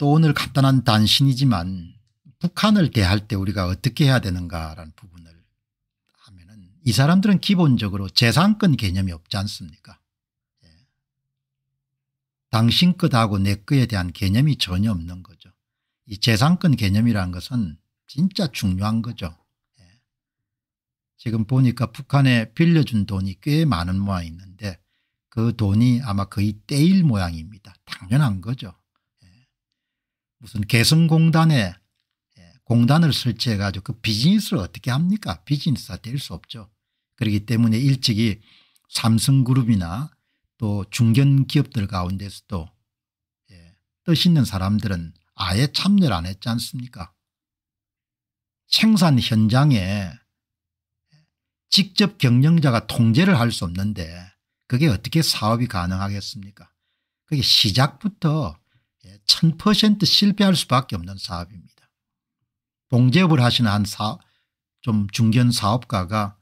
또 오늘 간단한 단신이지만 북한을 대할 때 우리가 어떻게 해야 되는가라는 부분을 하면은 이 사람들은 기본적으로 재산권 개념이 없지 않습니까? 예. 당신 것하고 내 것에 대한 개념이 전혀 없는 거죠. 이 재산권 개념이라는 것은 진짜 중요한 거죠. 예. 지금 보니까 북한에 빌려준 돈이 꽤 많은 모양 있는데 그 돈이 아마 거의 떼일 모양입니다. 당연한 거죠. 무슨 개성공단에 예, 공단을 설치해 가지고 그 비즈니스를 어떻게 합니까 비즈니스가 될 수 없죠. 그렇기 때문에 일찍이 삼성그룹이나 또 중견기업들 가운데서도 예, 뜻 있는 사람들은 아예 참여를 안 했지 않습니까 생산 현장에 직접 경영자가 통제를 할 수 없는데 그게 어떻게 사업이 가능하겠습니까 그게 시작부터 1000% 예, 실패할 수밖에 없는 사업입니다. 봉제업을 하시는 한사좀 중견 사업가가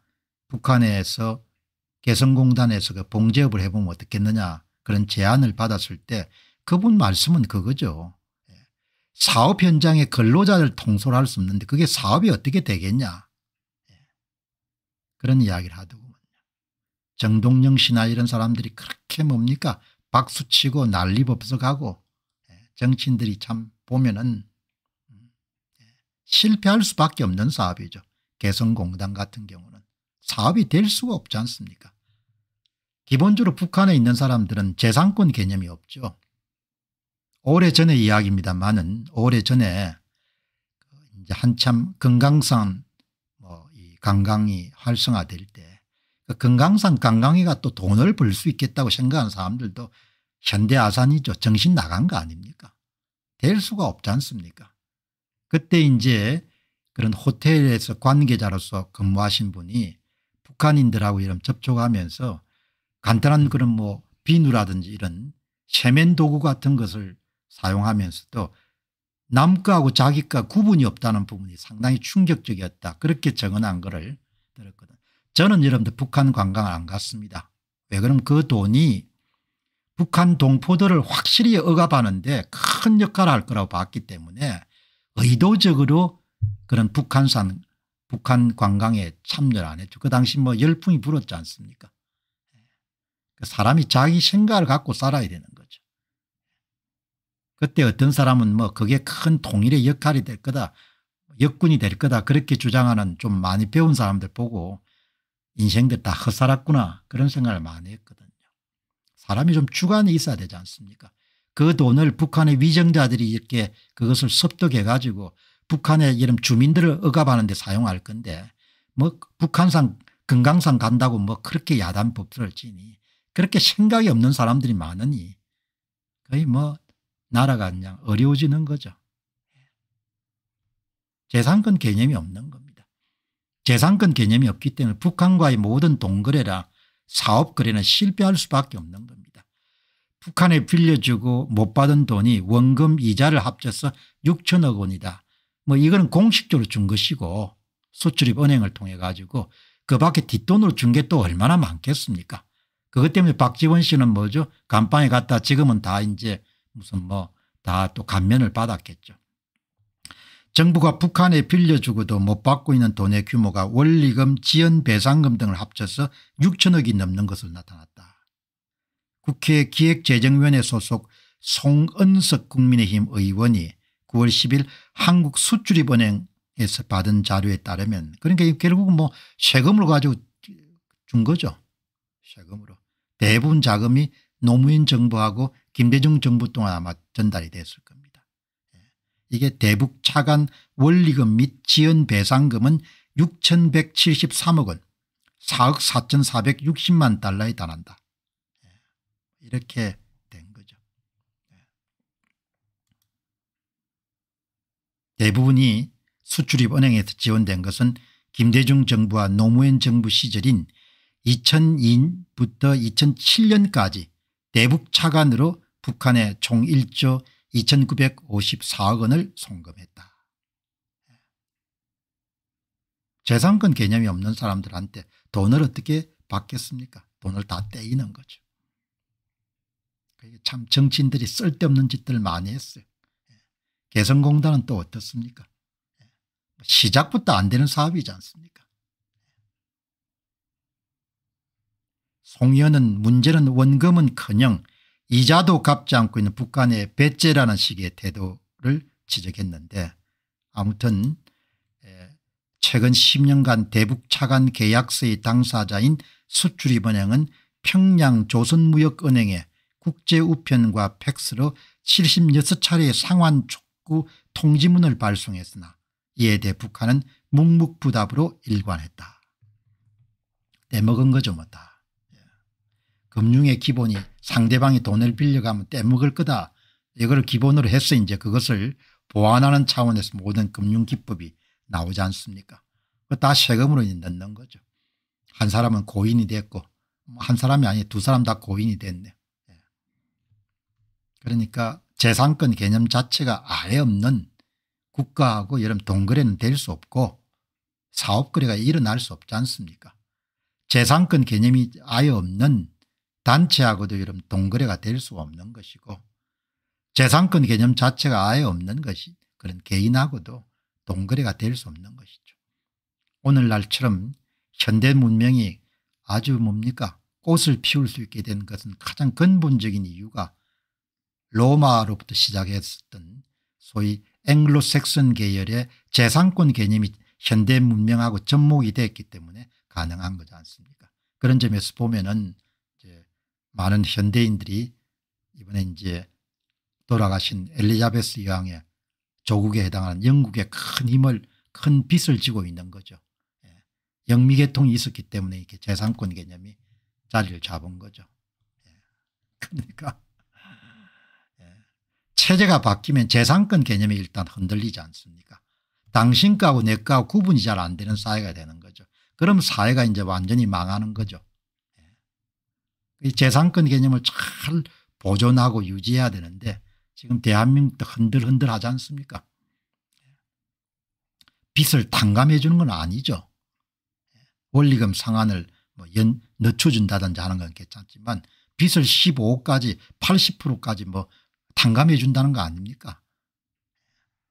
북한에서 개성공단에서 그 봉제업을 해보면 어떻겠느냐 그런 제안을 받았을 때 그분 말씀은 그거죠. 예, 사업 현장에 근로자를 통솔할 수 없는데 그게 사업이 어떻게 되겠냐 예, 그런 이야기를 하더군요. 정동영 씨나 이런 사람들이 그렇게 뭡니까 박수치고 난리법석하고 정치인들이 참 보면은 음, 예, 실패할 수밖에 없는 사업이죠. 개성공단 같은 경우는 사업이 될 수가 없지 않습니까 기본적으로 북한에 있는 사람들은 재산권 개념이 없죠. 오래전에 이야기입니다만은 오래전에 이제 한참 금강산 뭐이 관광이 활성화될 때 그 금강산 관광이가 또 돈을 벌 수 있겠다고 생각한 사람들도 현대아산이죠. 정신 나간 거 아닙니까 될 수가 없지 않습니까 그때 이제 그런 호텔에서 관계자로서 근무하신 분이 북한인들하고 이런 접촉하면서 간단한 그런 뭐 비누라든지 이런 세면 도구 같은 것을 사용하면서도 남과하고 자기과 구분이 없다는 부분이 상당히 충격적이었다. 그렇게 증언한 거를 들었거든. 저는 여러분들 북한 관광을 안 갔습니다. 왜 그럼 그 돈이 북한 동포들을 확실히 억압하는데 큰 역할을 할 거라고 봤기 때문에 의도적으로 그런 북한산 북한 관광에 참여를 안 했죠. 그 당시 뭐 열풍이 불었지 않습니까 그 사람이 자기 생각을 갖고 살아야 되는 거죠. 그때 어떤 사람은 뭐 그게 큰 통일의 역할이 될 거다 역군이 될 거다 그렇게 주장하는 좀 많이 배운 사람들 보고 인생들 다 헛살았구나 그런 생각을 많이 했거든 사람이 좀 주관이 있어야 되지 않습니까 그 돈을 북한의 위정자들이 이렇게 그것을 섭득해 가지고 북한의 이런 주민들을 억압하는 데 사용할 건데 뭐 북한산 금강산 간다고 뭐 그렇게 야단 법들을 지니 그렇게 생각이 없는 사람들이 많으니 거의 뭐 나라가 그냥 어려워지는 거죠. 재산권 개념이 없는 겁니다. 재산권 개념이 없기 때문에 북한과의 모든 동거래랑 사업 거래는 실패할 수밖에 없는 겁니다. 북한에 빌려주고 못 받은 돈이 원금 이자를 합쳐서 6천억 원이다. 뭐 이거는 공식적으로 준 것이고 수출입 은행을 통해 가지고 그 밖에 뒷돈으로 준 게 또 얼마나 많겠습니까 그것 때문에 박지원 씨는 뭐죠 간판에 갔다 지금은 다 이제 무슨 뭐 다 또 감면을 받았겠죠. 정부가 북한에 빌려주고도 못 받고 있는 돈의 규모가 원리금 지연 배상금 등을 합쳐서 6천억이 넘는 것으로 나타났다. 국회 기획재정위원회 소속 송은석 국민의힘 의원이 9월 10일 한국수출입은행에서 받은 자료에 따르면 그러니까 결국뭐 세금을 가지고 준 거죠. 세금으로. 대부분 자금이 노무현 정부하고 김대중 정부 동안 아마 전달이 됐을 겁니다. 이게 대북 차관 원리금 및 지연배상금은 6173억 원 4억 4460만 달러에 달한다. 예, 이렇게 된 거죠. 예. 대부분이 수출입 은행에서 지원된 것은 김대중 정부와 노무현 정부 시절인 2002부터 2007년까지 대북 차관으로 북한에 총 1조 2954억 원을 송금했다. 재산권 개념이 없는 사람들한테 돈을 어떻게 받겠습니까 돈을 다 떼이는 거죠. 참 정치인들이 쓸데없는 짓들 많이 했어요. 개성공단은 또 어떻습니까 시작부터 안 되는 사업이지 않습니까 송 의원은 문제는 원금은커녕 이자도 갚지 않고 있는 북한의 배째라는 식의 태도를 지적했는데 아무튼 최근 10년간 대북 차관 계약서의 당사자인 수출입은행은 평양 조선무역은행에 국제우편과 팩스로 76차례의 상환 촉구 통지문을 발송했으나 이에 대해 북한은 묵묵부답으로 일관했다. 때먹은 거죠 뭐다. 금융의 기본이 상대방이 돈을 빌려가면 떼먹을 거다. 이걸 기본으로 해서 이제 그것을 보완하는 차원에서 모든 금융기법이 나오지 않습니까 그 다 세금으로 넣는 거죠. 한 사람은 고인이 됐고 뭐 한 사람이 아니 두 사람 다 고인이 됐네. 예. 그러니까 재산권 개념 자체가 아예 없는 국가하고 여러분 동거래는 될 수 없고 사업거래가 일어날 수 없지 않습니까 재산권 개념이 아예 없는 단체하고도 이런 동거래가 될 수 없는 것이고 재산권 개념 자체가 아예 없는 것이 그런 개인하고도 동거래가 될 수 없는 것이죠. 오늘날처럼 현대 문명이 아주 뭡니까 꽃을 피울 수 있게 된 것은 가장 근본적인 이유가 로마로부터 시작했었던 소위 앵글로색슨 계열의 재산권 개념이 현대 문명하고 접목이 됐기 때문에 가능한 거지 않습니까 그런 점에서 보면 은 많은 현대인들이 이번에 이제 돌아가신 엘리자베스 여왕의 조국에 해당하는 영국의 큰 힘을 큰 빚을 지고 있는 거죠. 예. 영미계통이 있었기 때문에 이렇게 재산권 개념이 자리를 잡은 거죠. 예. 그러니까 예. 체제가 바뀌면 재산권 개념이 일단 흔들리지 않습니까 당신 과내과 구분이 잘 안 되는 사회가 되는 거죠. 그럼 사회가 이제 완전히 망하는 거죠. 재산권 개념을 잘 보존하고 유지해야 되는데 지금 대한민국도 흔들흔들 하지 않습니까 빚을 탕감해 주는 건 아니죠. 원리금 상한을 뭐 연, 늦춰준다든지 하는 건 괜찮지만 빚을 15까지 80%까지 뭐 탕감해 준다는 거 아닙니까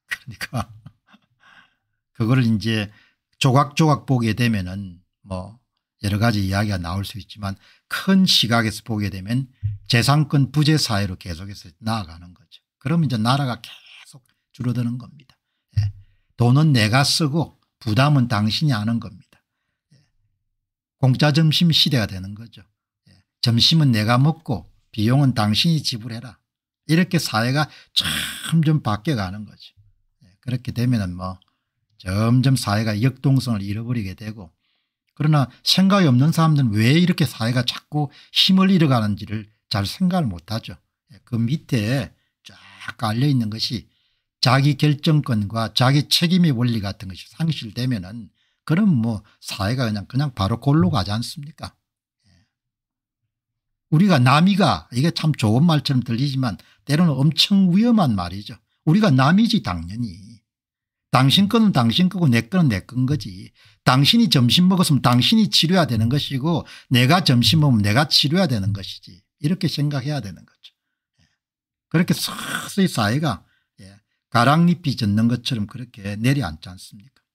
그러니까 그거를 이제 조각조각 보게 되면은 뭐 여러 가지 이야기가 나올 수 있지만 큰 시각에서 보게 되면 재산권 부재 사회로 계속해서 나아가는 거죠. 그럼 이제 나라가 계속 줄어드는 겁니다. 예. 돈은 내가 쓰고 부담은 당신이 하는 겁니다. 예. 공짜 점심 시대가 되는 거죠. 예. 점심은 내가 먹고 비용은 당신이 지불해라. 이렇게 사회가 점점 바뀌어가는 거죠. 예. 그렇게 되면 뭐 점점 사회가 역동성을 잃어버리게 되고 그러나 생각이 없는 사람들은 왜 이렇게 사회가 자꾸 힘을 잃어가는지를 잘 생각을 못하죠. 예, 그 밑에 쫙 깔려있는 것이 자기 결정권과 자기 책임의 원리 같은 것이 상실되면 은 그럼 뭐 사회가 그냥 그냥 바로 골로 가지 않습니까 예. 우리가 남이가 이게 참 좋은 말처럼 들리지만 때로는 엄청 위험한 말이죠. 우리가 남이지 당연히 당신 거는 당신 거고 내 거는 내 건 거지. 당신이 점심 먹었으면 당신이 치료해야 되는 것이고 내가 점심 먹으면 내가 치료해야 되는 것이지. 이렇게 생각해야 되는 거죠. 예. 그렇게 서서히 사회가 예. 가랑잎이 젖는 것처럼 그렇게 내려앉지 않습니까